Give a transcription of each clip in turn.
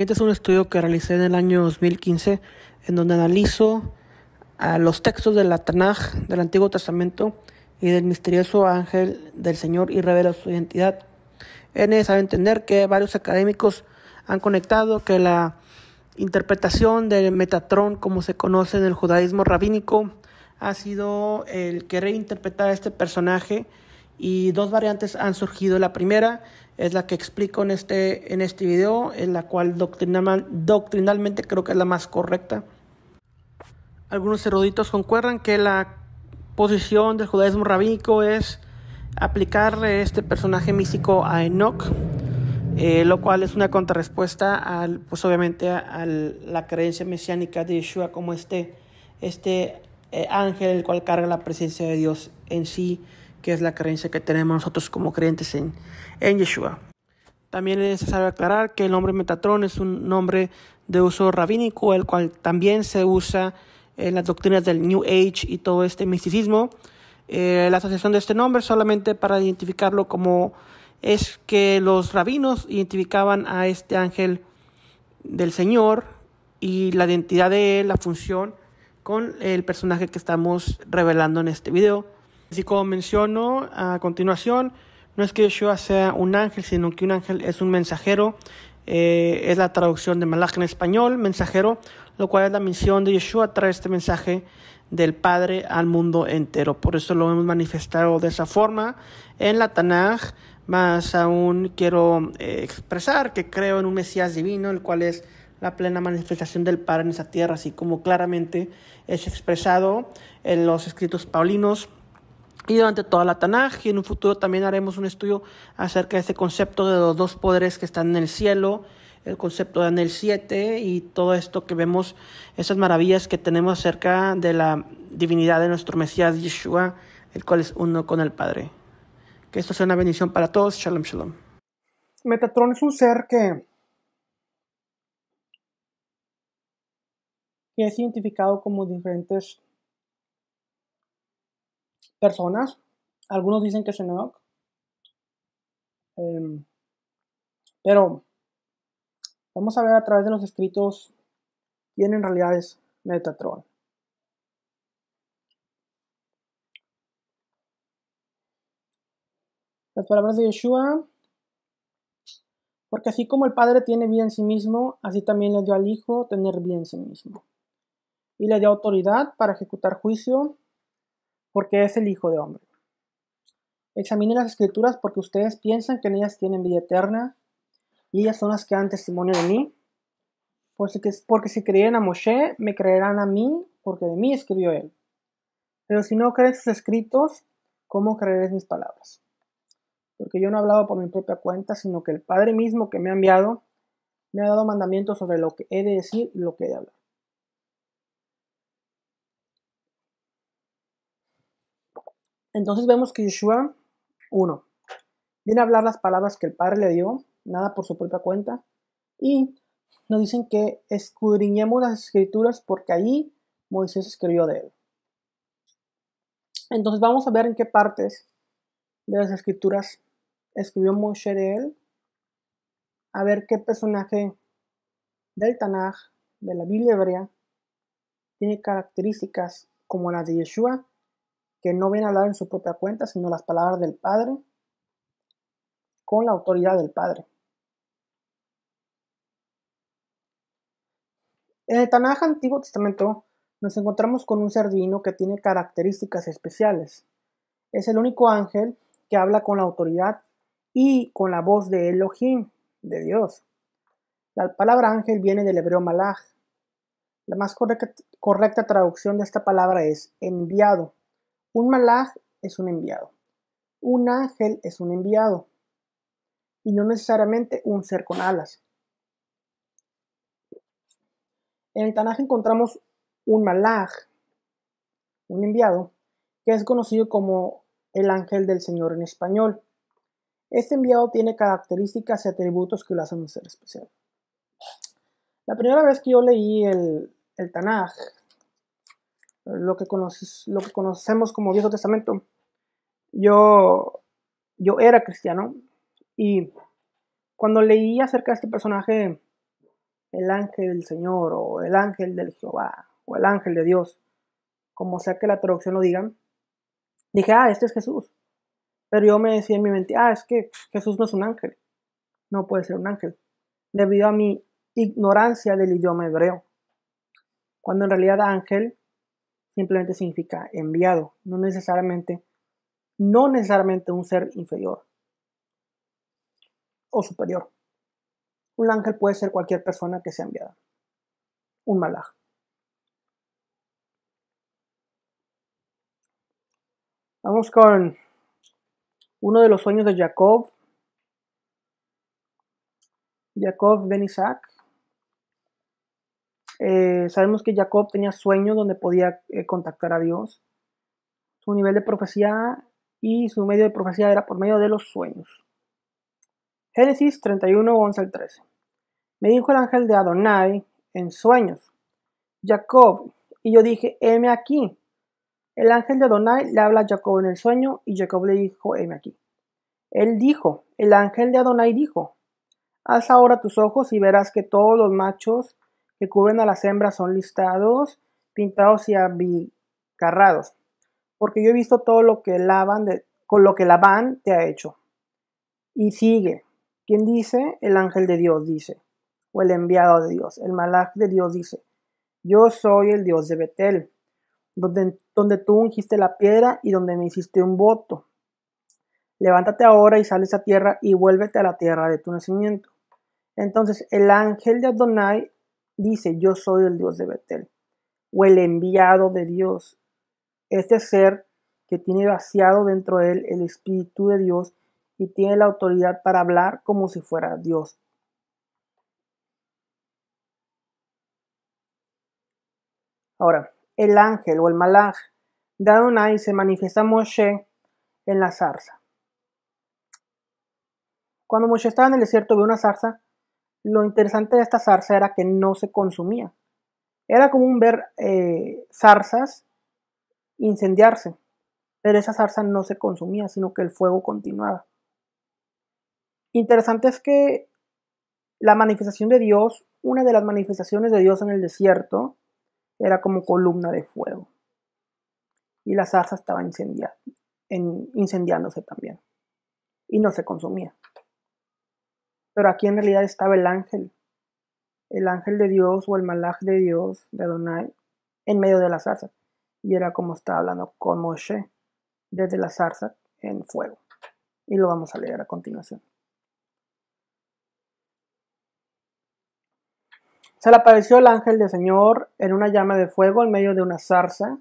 Este es un estudio que realicé en el año 2015 en donde analizo a los textos de la Tanaj, del Antiguo Testamento y del misterioso ángel del Señor y revela su identidad. Es sabe entender que varios académicos han conectado que la interpretación del Metatrón, como se conoce en el judaísmo rabínico, ha sido el querer interpretar a este personaje y dos variantes han surgido. La primera es la que explico en este, en este video, en la cual doctrinalmente creo que es la más correcta. Algunos eruditos concuerdan que la posición del judaísmo rabínico es aplicarle este personaje místico a Enoch, eh, lo cual es una contrarrespuesta al, pues obviamente a, la creencia mesiánica de Yeshua como este, este eh, ángel el cual carga la presencia de Dios en sí que es la creencia que tenemos nosotros como creyentes en, Yeshua. También es necesario aclarar que el nombre Metatron es un nombre de uso rabínico, el cual también se usa en las doctrinas del New Age y todo este misticismo. Eh, la asociación de este nombre solamente para identificarlo como es que los rabinos identificaban a este ángel del Señor y la identidad de él, la función con el personaje que estamos revelando en este video. Así como menciono a continuación, no es que Yeshua sea un ángel, sino que un ángel es un mensajero. Eh, es la traducción de Malach en español, mensajero, lo cual es la misión de Yeshua, traer este mensaje del Padre al mundo entero. Por eso lo hemos manifestado de esa forma en la Tanaj. Más aún quiero eh, expresar que creo en un Mesías divino, el cual es la plena manifestación del Padre en esa tierra, así como claramente es expresado en los escritos paulinos y durante toda la Tanaj. Y en un futuro también haremos un estudio acerca de ese concepto de los dos poderes que están en el cielo, el concepto de Anel 7 y todo esto que vemos, esas maravillas que tenemos acerca de la divinidad de nuestro Mesías Yeshua, el cual es uno con el Padre. Que esto sea una bendición para todos. Shalom, shalom. Metatron es un ser que, que es identificado como diferentes personas. Algunos dicen que es Enoch. Em, pero vamos a ver a través de los escritos quién en realidad es Metatron. Las palabras de Yeshua. Porque así como el Padre tiene vida en sí mismo, así también le dio al Hijo tener vida en sí mismo. Y le dio autoridad para ejecutar juicio porque es el Hijo de Hombre. Examinen las escrituras porque ustedes piensan que en ellas tienen vida eterna y ellas son las que dan testimonio de mí. Porque, si creen a Moshe, me creerán a mí porque de mí escribió él. Pero si no crees sus escritos, ¿cómo creeréis mis palabras? Porque yo no he hablado por mi propia cuenta, sino que el Padre mismo que me ha enviado me ha dado mandamientos sobre lo que he de decir y lo que he de hablar. Entonces vemos que Yeshua, 1. Viene a hablar las palabras que el Padre le dio, nada por su propia cuenta. Y nos dicen que escudriñemos las escrituras porque allí Moisés escribió de él. Entonces vamos a ver en qué partes de las escrituras escribió Moisés de él, a ver qué personaje del Tanaj, de la Biblia hebrea, tiene características como las de Yeshua que no ven a hablar en su propia cuenta, sino las palabras del Padre con la autoridad del Padre. En el Tanaj Antiguo Testamento nos encontramos con un ser divino que tiene características especiales. Es el único ángel que habla con la autoridad y con la voz de Elohim, de Dios. La palabra ángel viene del hebreo malach. La más correcta traducción de esta palabra es enviado. Un malaj es un enviado. Un ángel es un enviado. Y no necesariamente un ser con alas. En el Tanaj encontramos un malaj, un enviado, que es conocido como el ángel del Señor en español. Este enviado tiene características y atributos que lo hacen ser especial. La primera vez que yo leí el Tanaj, lo que, lo que conocemos como Viejo Testamento. Yo, yo era cristiano y cuando leí acerca de este personaje, el ángel del Señor o el ángel del Jehová o el ángel de Dios, como sea que la traducción lo digan, dije, ah, este es Jesús. Pero yo me decía en mi mente, ah, es que Jesús no es un ángel, no puede ser un ángel, debido a mi ignorancia del idioma hebreo. Cuando en realidad ángel simplemente significa enviado, no necesariamente, no necesariamente un ser inferior o superior. Un ángel puede ser cualquier persona que sea enviada. Un malaj. Vamos con uno de los sueños de Jacob. Jacob Ben Isaac. Eh, sabemos que Jacob tenía sueños donde podía eh, contactar a Dios. Su nivel de profecía y su medio de profecía era por medio de los sueños. Génesis 31, 11 al 13. Me dijo el ángel de Adonai en sueños, Jacob, y yo dije, heme aquí. El ángel de Adonai le habla a Jacob en el sueño y Jacob le dijo, heme aquí. Él dijo, el ángel de Adonai dijo, haz ahora tus ojos y verás que todos los machos que cubren a las hembras son listados, pintados y abicarrados. Porque yo he visto todo lo que lavan de, con lo que Labán te ha hecho. Y sigue. ¿Quién dice? El ángel de Dios dice. O el enviado de Dios. El malaj de Dios dice. Yo soy el Dios de Betel. Donde, donde tú ungiste la piedra y donde me hiciste un voto. Levántate ahora y sales a tierra y vuélvete a la tierra de tu nacimiento. Entonces el ángel de Adonai dice, yo soy el Dios de Betel, o el enviado de Dios. Este ser que tiene vaciado dentro de él el Espíritu de Dios y tiene la autoridad para hablar como si fuera Dios. Ahora, el ángel o el malaj de y se manifiesta a Moshe en la zarza. Cuando Moshe estaba en el desierto, vio una zarza lo interesante de esta zarza era que no se consumía. Era común ver eh, zarzas incendiarse, pero esa zarza no se consumía, sino que el fuego continuaba. Interesante es que la manifestación de Dios, una de las manifestaciones de Dios en el desierto, era como columna de fuego. Y la zarza estaba incendiándose también. Y no se consumía. Pero aquí en realidad estaba el ángel, el ángel de Dios o el malaj de Dios, de Adonai, en medio de la zarza. Y era como estaba hablando con Moshe desde la zarza en fuego. Y lo vamos a leer a continuación. Se le apareció el ángel del Señor en una llama de fuego en medio de una zarza.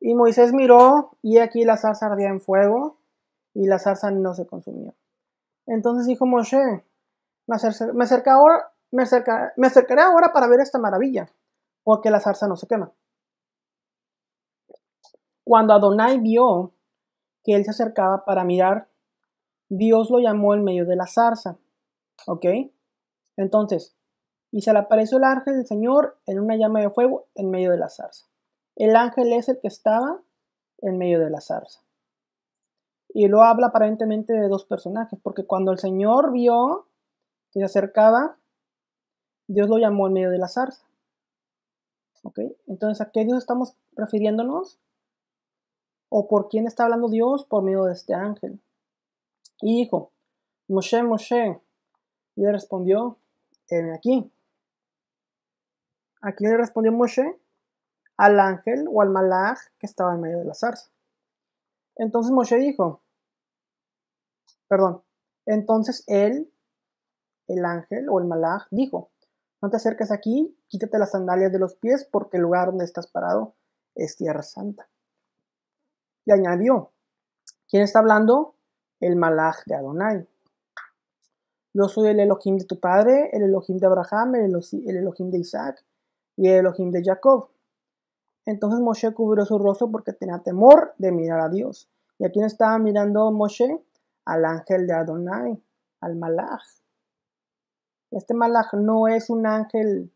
Y Moisés miró, y aquí la zarza ardía en fuego, y la zarza no se consumió. Entonces dijo Moshe, me, acercaré ahora para ver esta maravilla, porque la zarza no se quema. Cuando Adonai vio que él se acercaba para mirar, Dios lo llamó en medio de la zarza. ¿Ok? Entonces, y se le apareció el ángel del Señor en una llama de fuego en medio de la zarza. El ángel es el que estaba en medio de la zarza. Y lo habla aparentemente de dos personajes, porque cuando el Señor vio que se acercaba, Dios lo llamó en medio de la zarza. ¿Ok? Entonces, ¿a qué Dios estamos refiriéndonos? ¿O por quién está hablando Dios? Por medio de este ángel. Y dijo, Moshe, Moshe. Y le respondió, en aquí. Aquí le respondió Moshe al ángel o al malaj que estaba en medio de la zarza. Entonces Moshe dijo, perdón, entonces él, el ángel o el malach, dijo, no te acerques aquí, quítate las sandalias de los pies porque el lugar donde estás parado es tierra santa. Y añadió, ¿quién está hablando? El malach de Adonai. Yo soy el Elohim de tu padre, el Elohim de Abraham, el, Elohim de Isaac y el Elohim de Jacob. Entonces Moshe cubrió su rostro porque tenía temor de mirar a Dios. ¿Y a quién estaba mirando Moshe? Al ángel de Adonai, al Malach. Este Malach no es un ángel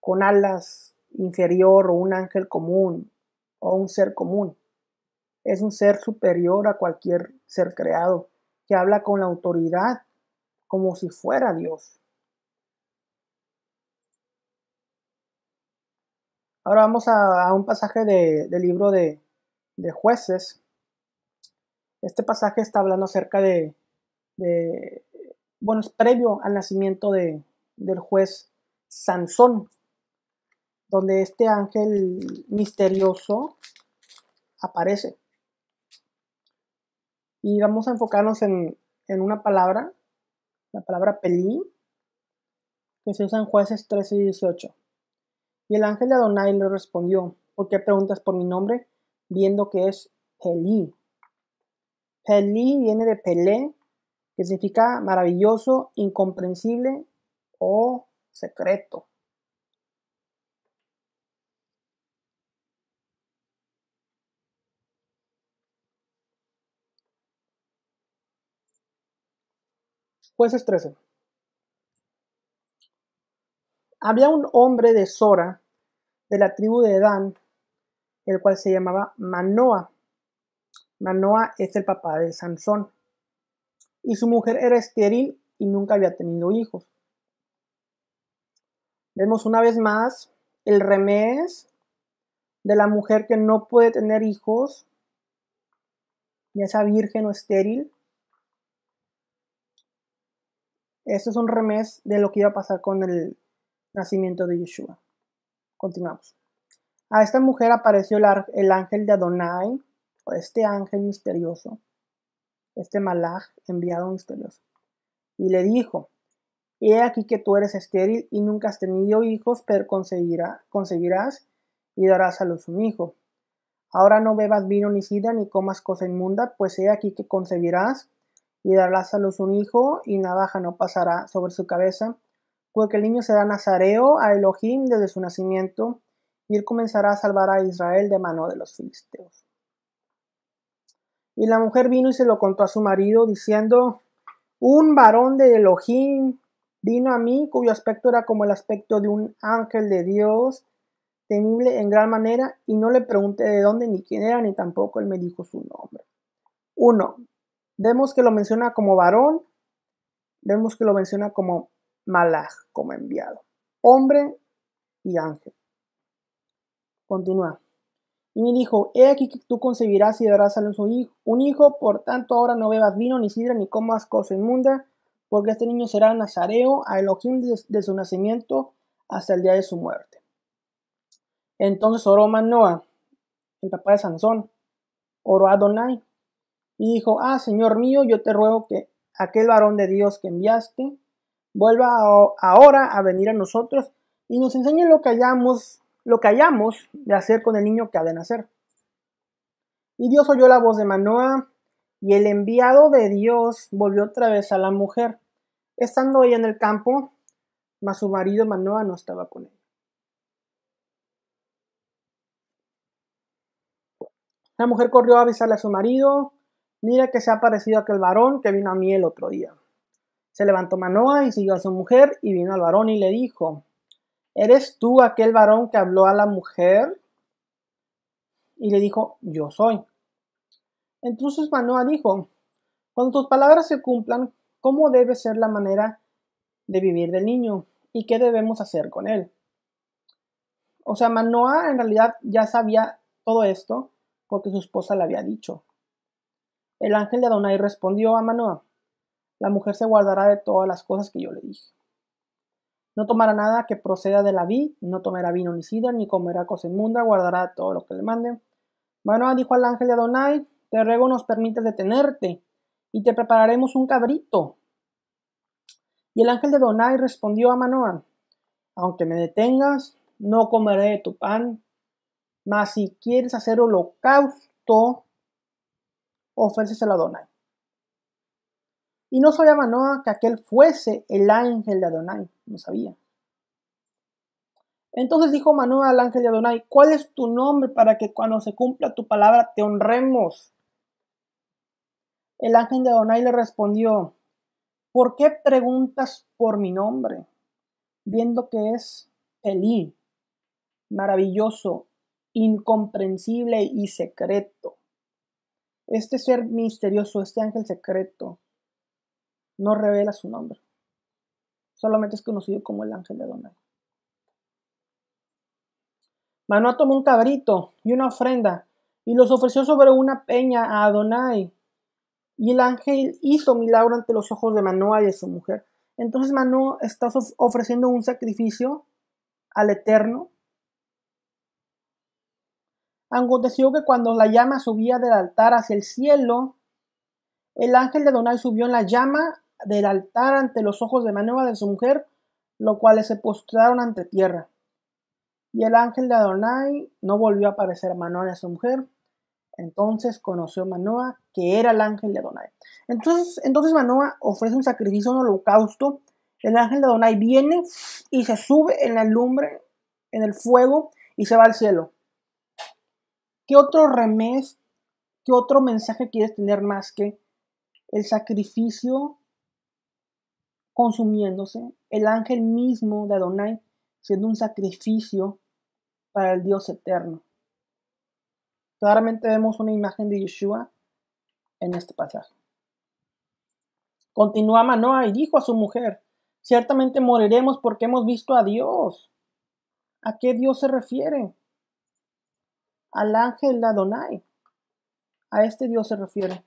con alas inferior o un ángel común o un ser común. Es un ser superior a cualquier ser creado que habla con la autoridad como si fuera Dios. Ahora vamos a, un pasaje de, del libro de, jueces. Este pasaje está hablando acerca de, bueno, es previo al nacimiento del juez Sansón, donde este ángel misterioso aparece. Y vamos a enfocarnos en, en una palabra, la palabra pelín, que se usa en jueces 13 y 18. Y el ángel de Adonai le respondió, ¿por qué preguntas por mi nombre? Viendo que es Pelí. Pelí viene de Pelé, que significa maravilloso, incomprensible o secreto. Jueces 13. Había un hombre de Sora de la tribu de Dan, el cual se llamaba Manoa. Manoa es el papá de Sansón. Y su mujer era estéril y nunca había tenido hijos. Vemos una vez más el remés de la mujer que no puede tener hijos, de esa virgen o estéril. Este es un remés de lo que iba a pasar con el nacimiento de Yeshua. Continuamos. A esta mujer apareció el, ángel de Adonai, o este ángel misterioso, este malaj enviado misterioso, y le dijo, he aquí que tú eres estéril y nunca has tenido hijos, pero concebirás conseguirás y darás a luz un hijo. Ahora no bebas vino ni sida ni comas cosa inmunda, pues he aquí que concebirás y darás a luz un hijo y navaja no pasará sobre su cabeza que el niño será nazareo a Elohim desde su nacimiento, y él comenzará a salvar a Israel de mano de los filisteos. Y la mujer vino y se lo contó a su marido, diciendo, un varón de Elohim vino a mí, cuyo aspecto era como el aspecto de un ángel de Dios, temible en gran manera, y no le pregunté de dónde ni quién era, ni tampoco él me dijo su nombre. Uno, Vemos que lo menciona como varón, vemos que lo menciona como Malach como enviado, hombre y ángel. Continúa. Y me dijo, he aquí que tú concebirás y darás a luz un hijo, por tanto ahora no bebas vino, ni sidra, ni comas cosa inmunda, porque este niño será nazareo a Elohim de su nacimiento hasta el día de su muerte. Entonces oró Manoah, el papá de Sansón, oró a Adonai, y dijo, ah, Señor mío, yo te ruego que aquel varón de Dios que enviaste vuelva ahora a venir a nosotros y nos enseñe lo que hayamos, lo que hayamos de hacer con el niño que ha de nacer. Y Dios oyó la voz de Manoa y el enviado de Dios volvió otra vez a la mujer, estando ella en el campo, mas su marido Manoa no estaba con ella. La mujer corrió a avisarle a su marido, mira que se ha parecido aquel varón que vino a mí el otro día. Se levantó Manoa y siguió a su mujer y vino al varón y le dijo, ¿eres tú aquel varón que habló a la mujer? Y le dijo, yo soy. Entonces Manoa dijo, cuando tus palabras se cumplan, ¿cómo debe ser la manera de vivir del niño? ¿Y qué debemos hacer con él? O sea, Manoa en realidad ya sabía todo esto porque su esposa le había dicho. El ángel de Adonai respondió a Manoa, la mujer se guardará de todas las cosas que yo le dije. No tomará nada que proceda de la vid, no tomará vino ni sidra, ni comerá cosa inmunda, guardará todo lo que le mande. Manoah dijo al ángel de Adonai, te ruego nos permites detenerte, y te prepararemos un cabrito. Y el ángel de Adonai respondió a Manoah, aunque me detengas, no comeré de tu pan, mas si quieres hacer holocausto, oférceselo a Adonai. Y no sabía Manoa que aquel fuese el ángel de Adonai, no sabía. Entonces dijo Manoa al ángel de Adonai, ¿cuál es tu nombre para que cuando se cumpla tu palabra te honremos? El ángel de Adonai le respondió, ¿por qué preguntas por mi nombre? Viendo que es Elí, maravilloso, incomprensible y secreto. Este ser misterioso, este ángel secreto, no revela su nombre. Solamente es conocido como el ángel de Adonai. Manoá tomó un cabrito y una ofrenda y los ofreció sobre una peña a Adonai. Y el ángel hizo milagro ante los ojos de Manoá y de su mujer. Entonces Manu está ofreciendo un sacrificio al Eterno. Aconteció que cuando la llama subía del altar hacia el cielo, el ángel de Adonai subió en la llama del altar ante los ojos de Manoah de su mujer, lo cuales se postraron ante tierra. Y el ángel de Adonai no volvió a aparecer a Manoa de a su mujer. Entonces conoció Manoa que era el ángel de Adonai. Entonces, entonces Manoa ofrece un sacrificio, un holocausto. El ángel de Adonai viene y se sube en la lumbre, en el fuego, y se va al cielo. ¿Qué otro remés, qué otro mensaje quieres tener más que el sacrificio consumiéndose, el ángel mismo de Adonai siendo un sacrificio para el Dios eterno. Claramente vemos una imagen de Yeshua en este pasaje. Continúa Manoah y dijo a su mujer, ciertamente moriremos porque hemos visto a Dios. ¿A qué Dios se refiere? Al ángel de Adonai. A este Dios se refiere.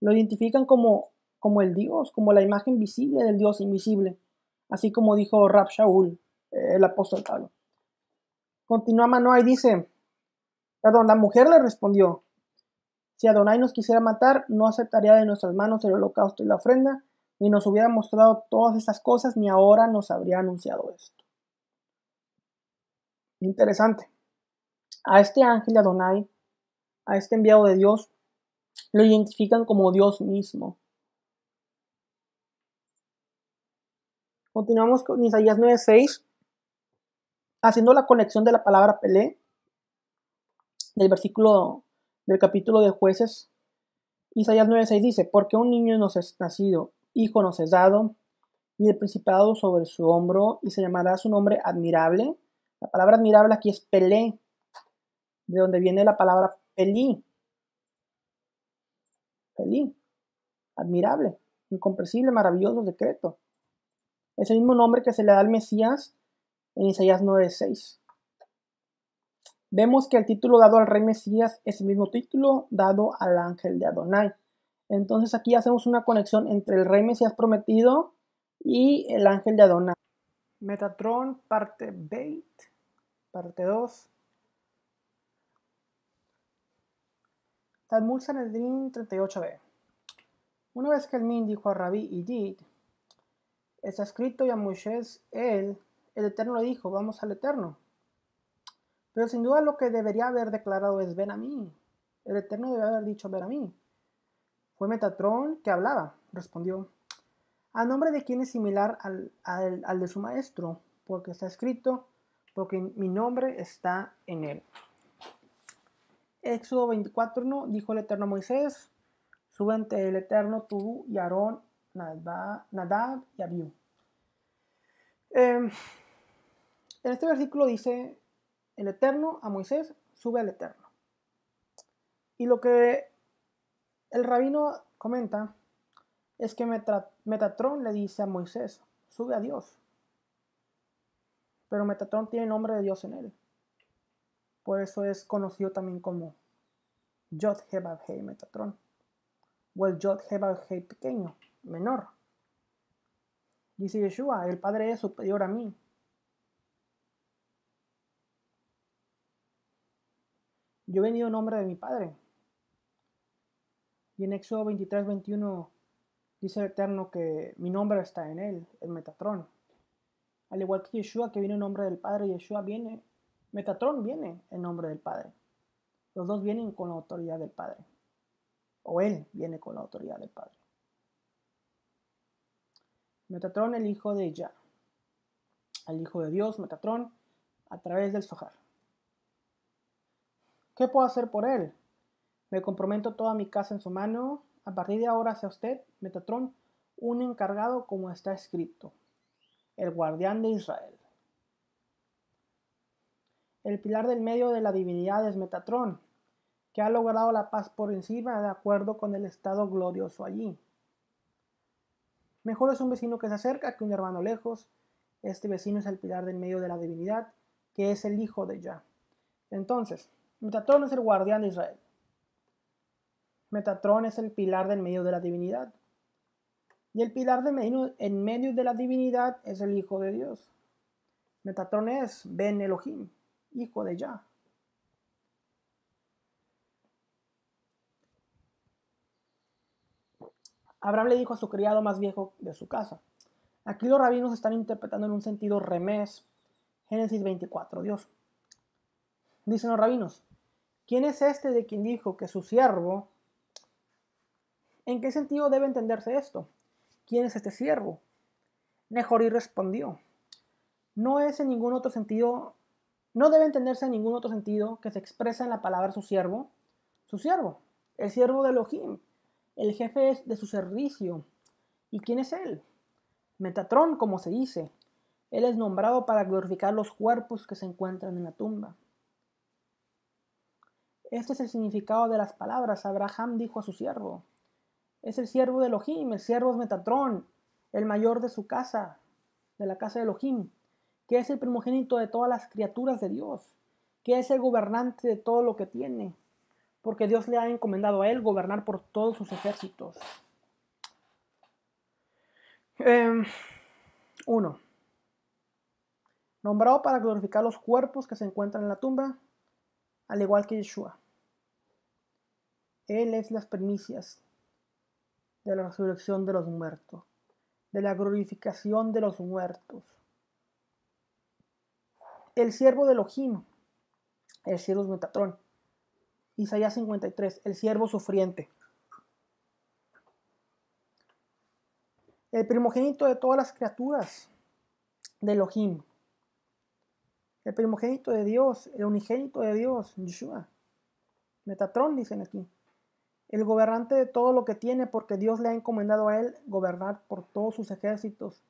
Lo identifican como como el Dios, como la imagen visible del Dios invisible, así como dijo Rab Shaul, eh, el apóstol Pablo. Continúa Manoah y dice, perdón, la mujer le respondió, si Adonai nos quisiera matar, no aceptaría de nuestras manos el holocausto y la ofrenda, ni nos hubiera mostrado todas estas cosas, ni ahora nos habría anunciado esto. Interesante. A este ángel de Adonai, a este enviado de Dios, lo identifican como Dios mismo. Continuamos con Isaías 9:6, haciendo la conexión de la palabra Pelé, del versículo del capítulo de jueces. Isaías 9:6 dice, porque un niño nos es nacido, hijo nos es dado, y el principado sobre su hombro, y se llamará su nombre admirable. La palabra admirable aquí es Pelé, de donde viene la palabra Pelí. Pelí, admirable, incomprensible, maravilloso decreto. Es el mismo nombre que se le da al Mesías en Isaías 9:6. Vemos que el título dado al rey Mesías es el mismo título dado al ángel de Adonai. Entonces aquí hacemos una conexión entre el rey Mesías prometido y el ángel de Adonai. Metatron, parte parte 2. Talmud Sanedrin 38b. Una vez que el Min dijo a Rabí y Yid, Está escrito y a Moisés, él, el Eterno le dijo, vamos al Eterno. Pero sin duda lo que debería haber declarado es, ven a mí. El Eterno debe haber dicho, ven a mí. Fue Metatrón que hablaba, respondió, a nombre de quien es similar al, al, de su maestro, porque está escrito, porque mi nombre está en él. Éxodo 24 no, dijo el Eterno a Moisés, sube el Eterno tú y Aarón Nadab y Abiú. Em, en este versículo dice, el Eterno a Moisés sube al Eterno. Y lo que el rabino comenta es que Metatrón le dice a Moisés, sube a Dios. Pero Metatrón tiene nombre de Dios en él. Por eso es conocido también como Yod Hebab Metatrón. O el Yod Hebab pequeño menor. Dice Yeshua, el Padre es superior a mí. Yo he venido en nombre de mi Padre. Y en Éxodo 23, 21 dice el Eterno que mi nombre está en él, el Metatrón. Al igual que Yeshua que viene en nombre del Padre, Yeshua viene, Metatrón viene en nombre del Padre. Los dos vienen con la autoridad del Padre. O él viene con la autoridad del Padre. Metatrón, el hijo de Yah, el hijo de Dios, Metatrón, a través del Sohar. ¿Qué puedo hacer por él? Me comprometo toda mi casa en su mano. A partir de ahora sea usted, Metatrón, un encargado como está escrito, el guardián de Israel. El pilar del medio de la divinidad es Metatrón, que ha logrado la paz por encima de acuerdo con el estado glorioso allí. Mejor es un vecino que se acerca que un hermano lejos. Este vecino es el pilar del medio de la divinidad, que es el hijo de Yah. Entonces, Metatrón es el guardián de Israel. Metatrón es el pilar del medio de la divinidad. Y el pilar del medio, en medio de la divinidad es el Hijo de Dios. Metatrón es Ben Elohim, Hijo de Yah. Abraham le dijo a su criado más viejo de su casa. Aquí los rabinos están interpretando en un sentido remés Génesis 24, Dios. Dicen los rabinos, ¿quién es este de quien dijo que su siervo? ¿En qué sentido debe entenderse esto? ¿Quién es este siervo? Nehorí respondió, no es en ningún otro sentido, no debe entenderse en ningún otro sentido que se expresa en la palabra su siervo, su siervo, el siervo de Elohim, el jefe es de su servicio. ¿Y quién es él? Metatrón, como se dice. Él es nombrado para glorificar los cuerpos que se encuentran en la tumba. Este es el significado de las palabras. Abraham dijo a su siervo. Es el siervo de Elohim, el siervo es Metatrón, el mayor de su casa, de la casa de Elohim, que es el primogénito de todas las criaturas de Dios, que es el gobernante de todo lo que tiene, porque Dios le ha encomendado a él gobernar por todos sus ejércitos. Em, uno. nombrado para glorificar los cuerpos que se encuentran en la tumba, al igual que Yeshua. Él es las primicias de la resurrección de los muertos, de la glorificación de los muertos. El siervo de Elohim, el siervo de Metatrón, Isaías 53, el siervo sufriente. El primogénito de todas las criaturas de Elohim. El primogénito de Dios, el unigénito de Dios, Yeshua. Metatrón dicen aquí. El gobernante de todo lo que tiene, porque Dios le ha encomendado a él gobernar por todos sus ejércitos.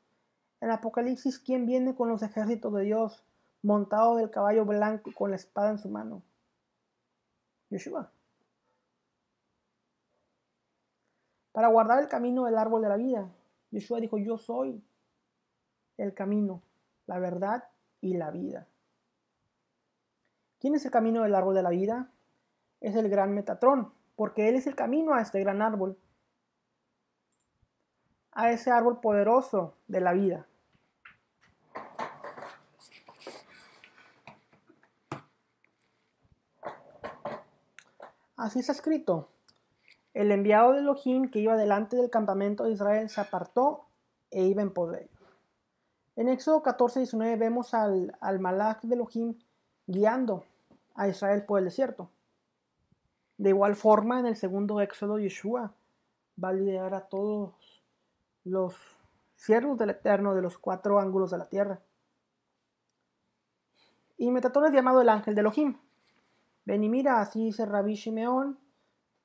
En Apocalipsis, ¿quién viene con los ejércitos de Dios, montado del caballo blanco con la espada en su mano? Yeshua. Para guardar el camino del árbol de la vida, Yeshua dijo, yo soy el camino, la verdad y la vida. ¿Quién es el camino del árbol de la vida? Es el gran Metatrón, porque él es el camino a este gran árbol, a ese árbol poderoso de la vida. Así ha escrito. El enviado de Elohim que iba delante del campamento de Israel se apartó e iba en poder En Éxodo 14, 19 vemos al, al Malach de Elohim guiando a Israel por el desierto. De igual forma, en el segundo Éxodo, Yeshua va a liderar a todos los siervos del Eterno de los cuatro ángulos de la tierra. Y Metatón es llamado el ángel de Elohim. Ven y mira, así dice Rabí Shimeón,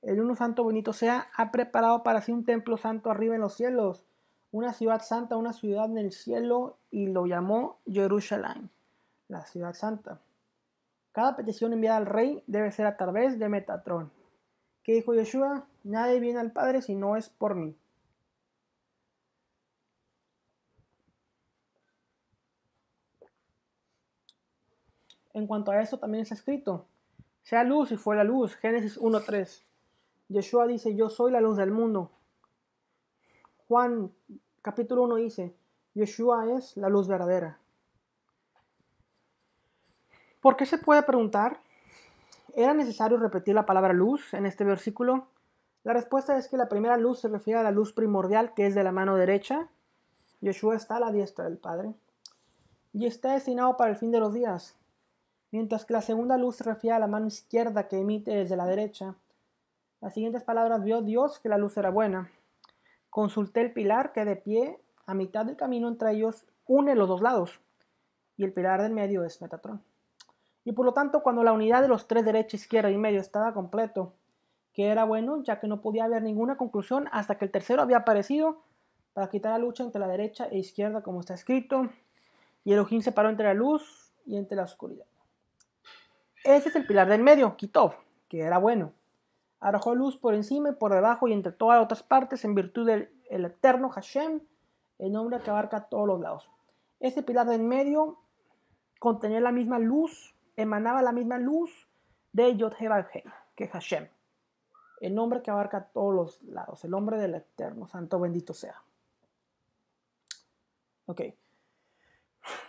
el uno santo bonito sea, ha preparado para sí un templo santo arriba en los cielos, una ciudad santa, una ciudad en el cielo, y lo llamó Jerusalén, la ciudad santa. Cada petición enviada al rey debe ser a través de Metatrón. ¿Qué dijo Yeshua? Nadie viene al Padre si no es por mí. En cuanto a eso también está escrito, sea luz y fue la luz. Génesis 1.3. Yeshua dice, yo soy la luz del mundo. Juan capítulo 1 dice, Yeshua es la luz verdadera. ¿Por qué se puede preguntar? ¿Era necesario repetir la palabra luz en este versículo? La respuesta es que la primera luz se refiere a la luz primordial que es de la mano derecha. Yeshua está a la diestra del Padre. Y está destinado para el fin de los días mientras que la segunda luz se refiere a la mano izquierda que emite desde la derecha. Las siguientes palabras vio Dios que la luz era buena. Consulté el pilar que de pie, a mitad del camino entre ellos, une los dos lados, y el pilar del medio es Metatron. Y por lo tanto, cuando la unidad de los tres derecha, izquierda y medio estaba completo, que era bueno, ya que no podía haber ninguna conclusión hasta que el tercero había aparecido para quitar la lucha entre la derecha e izquierda como está escrito, y el ojín se paró entre la luz y entre la oscuridad. Ese es el pilar del medio, Kitov, que era bueno. Arrojó luz por encima y por debajo y entre todas las otras partes en virtud del eterno Hashem, el nombre que abarca todos los lados. Ese pilar del medio contenía la misma luz, emanaba la misma luz de yod que Hashem, el nombre que abarca todos los lados, el nombre del eterno, santo bendito sea. Ok.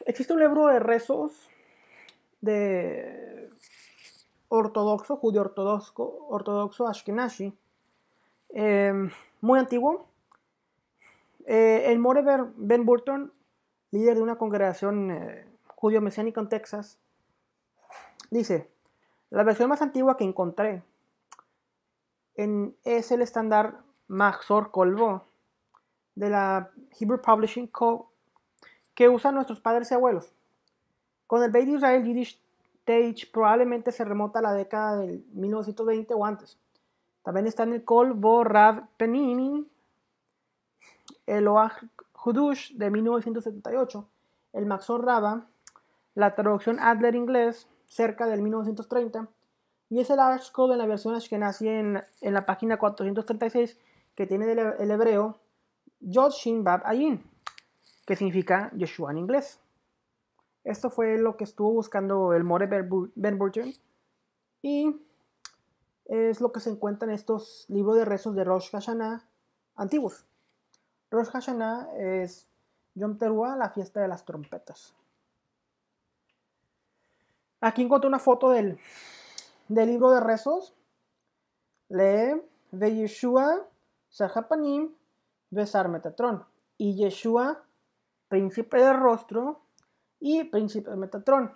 Existe un libro de rezos de ortodoxo, judío ortodoxo, ortodoxo ashkenazi, em, muy antiguo. Eh, el Morever Ben Burton, líder de una congregación eh, judío-mesiánica en Texas, dice, la versión más antigua que encontré es el estándar Maxor Colvo de la Hebrew Publishing Co. que usan nuestros padres y abuelos. Con el Beit Israel Yiddish Teich probablemente se remota a la década del 1920 o antes. También está en el Kol Rav Penini, el Oaj Hudush de 1978, el Maxor Rava, la traducción Adler inglés cerca del 1930 y es el Ashkod en la versión Ashkenazi en, en la página 436 que tiene el hebreo Yod Shin Bab Ayin, que significa Yeshua en inglés. Esto fue lo que estuvo buscando el More Ben Y es lo que se encuentra en estos libros de rezos de Rosh Hashanah antiguos. Rosh Hashanah es Yom Teruah, la fiesta de las trompetas. Aquí encontré una foto del, libro de rezos. Lee de Yeshua Sahapanim Besar Metatron. Y Yeshua, príncipe de rostro, y Príncipe de Metatron.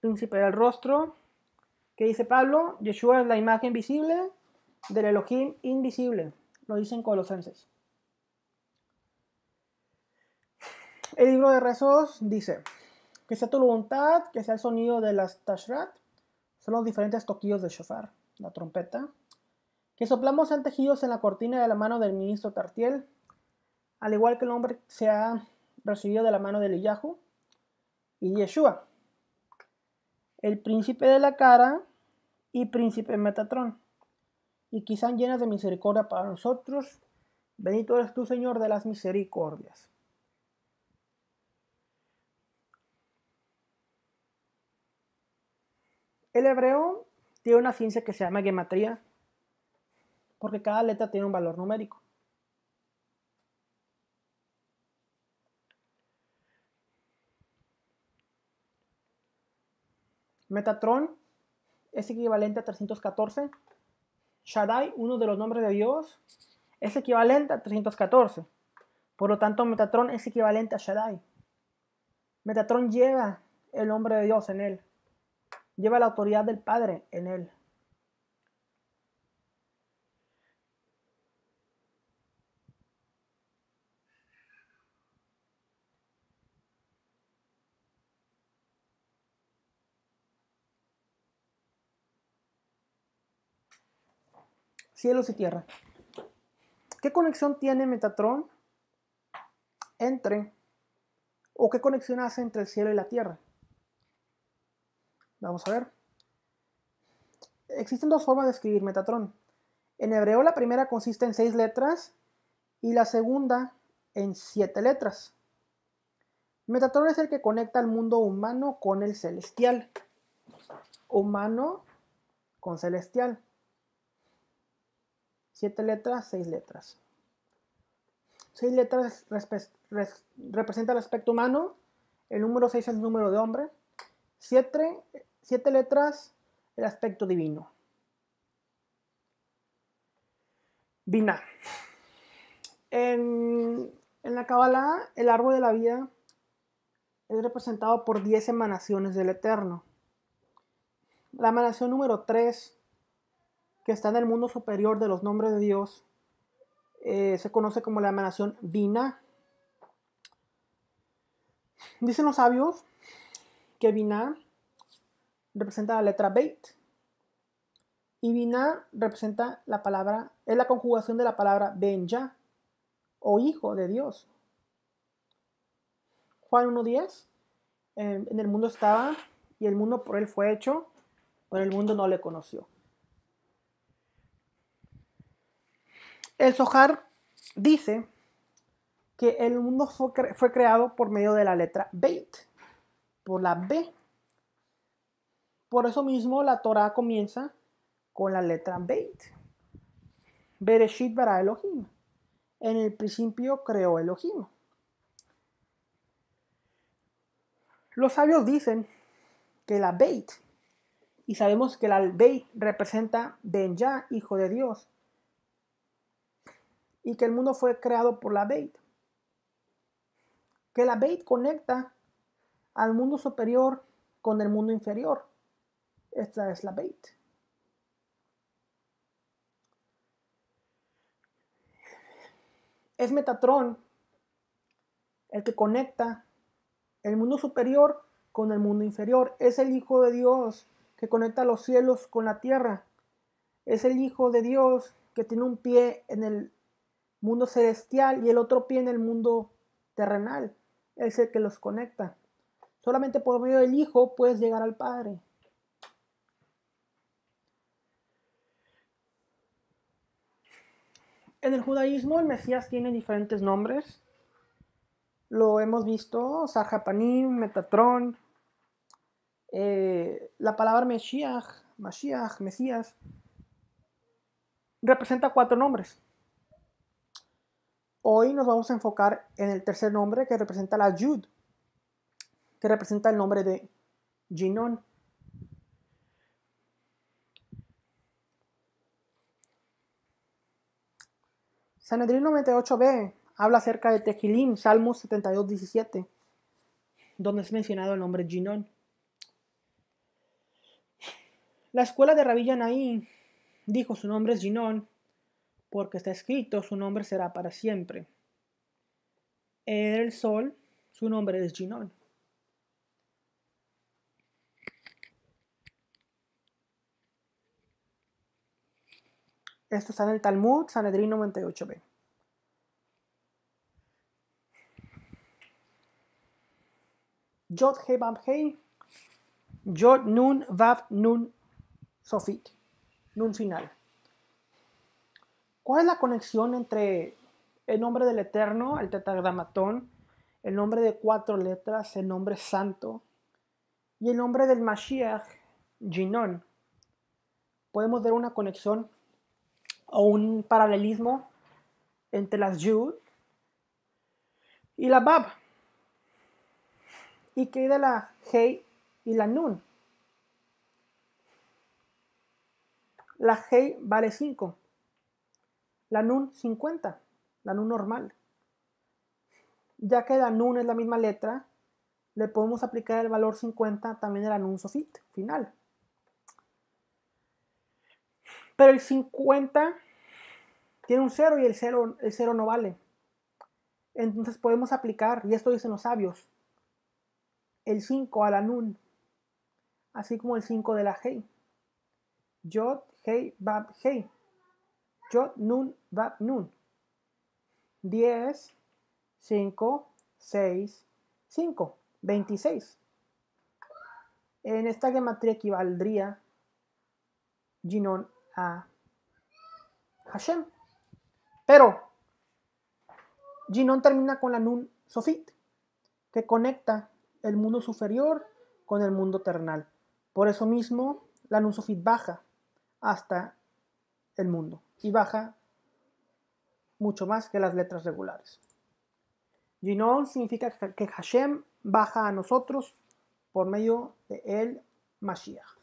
Príncipe del rostro, que dice Pablo, Yeshua es la imagen visible del Elohim invisible, lo dicen Colosenses. El libro de rezos dice, que sea tu voluntad, que sea el sonido de las tashrat, son los diferentes toquillos de shofar, la trompeta, que soplamos sean tejidos en la cortina de la mano del ministro Tartiel, al igual que el hombre se ha recibido de la mano del Iyahu y Yeshua, el príncipe de la cara y príncipe Metatrón, y quizás llenas de misericordia para nosotros. Bendito eres tú, Señor, de las misericordias. El hebreo tiene una ciencia que se llama gematría, porque cada letra tiene un valor numérico. Metatron es equivalente a 314. Shaddai, uno de los nombres de Dios, es equivalente a 314. Por lo tanto, Metatron es equivalente a Shaddai. Metatron lleva el nombre de Dios en él. Lleva la autoridad del Padre en él. cielos y tierra. ¿Qué conexión tiene Metatron entre, o qué conexión hace entre el cielo y la tierra? Vamos a ver. Existen dos formas de escribir Metatron. En hebreo la primera consiste en seis letras y la segunda en siete letras. Metatron es el que conecta al mundo humano con el celestial. Humano con celestial. Siete letras, seis letras. Seis letras representa el aspecto humano, el número seis es el número de hombre, Siete letras el aspecto divino. Vina. En, la Kabbalah, el árbol de la vida es representado por diez emanaciones del Eterno. La emanación número 3 que está en el mundo superior de los nombres de Dios, eh, se conoce como la emanación Vina. Dicen los sabios que Vina representa la letra Beit. Y Vina representa la palabra, es la conjugación de la palabra Benja o hijo de Dios. Juan 1.10, en el mundo estaba y el mundo por él fue hecho, pero el mundo no le conoció. El Sohar dice que el mundo fue, creado por medio de la letra Beit, por la B. Por eso mismo la Torah comienza con la letra Beit. Bereshit bara Elohim. En el principio creó Elohim. Los sabios dicen que la Beit, y sabemos que la Beit representa Ben Yah, hijo de Dios, y que el mundo fue creado por la Beit. Que la Beit conecta al mundo superior con el mundo inferior. Esta es la Beit. Es Metatron el que conecta el mundo superior con el mundo inferior. Es el Hijo de Dios que conecta los cielos con la tierra. Es el Hijo de Dios que tiene un pie en el mundo celestial y el otro pie en el mundo terrenal. Es el que los conecta. Solamente por medio del Hijo puedes llegar al Padre. En el judaísmo el Mesías tiene diferentes nombres. Lo hemos visto, Sarjapanim, Metatron. Eh, la palabra Mesías, Mashiach, Mesías, representa cuatro nombres. Hoy nos vamos a enfocar en el tercer nombre que representa la Yud, que representa el nombre de Ginón. Sanedrín 98b habla acerca de Tequilín, Salmos 72, donde es mencionado el nombre Ginón. La escuela de Rabbi Yanaí dijo su nombre es Ginón porque está escrito, su nombre será para siempre. El sol, su nombre es Ginón. Esto está en el Talmud, Sanedrín 98b. Yod He Bab Hei, Yod Nun Vav Nun Sofit, Nun final. ¿Cuál es la conexión entre el nombre del Eterno, el tetragramatón, el nombre de cuatro letras, el nombre santo y el nombre del Mashiach, Ginón? Podemos ver una conexión o un paralelismo entre las Yud y la Bab. ¿Y qué de la Hei y la Nun? La Hei vale cinco la NUN 50, la NUN normal. Ya que la NUN es la misma letra, le podemos aplicar el valor 50 también al anuncio fit, final. Pero el 50 tiene un 0 y el 0, el 0 no vale. Entonces podemos aplicar, y esto dicen los sabios, el 5 a la nun, así como el 5 de la HEI. Yod, hey, bab, hey. Yod, Nun, Bab, Nun. 10, 5, 6, 5, 26. En esta gematría equivaldría Ginon a Hashem. Pero Ginon termina con la Nun Sofit, que conecta el mundo superior con el mundo terrenal. Por eso mismo, la Nun Sofit baja hasta mundo y baja mucho más que las letras regulares. no significa que Hashem baja a nosotros por medio de el Mashiach.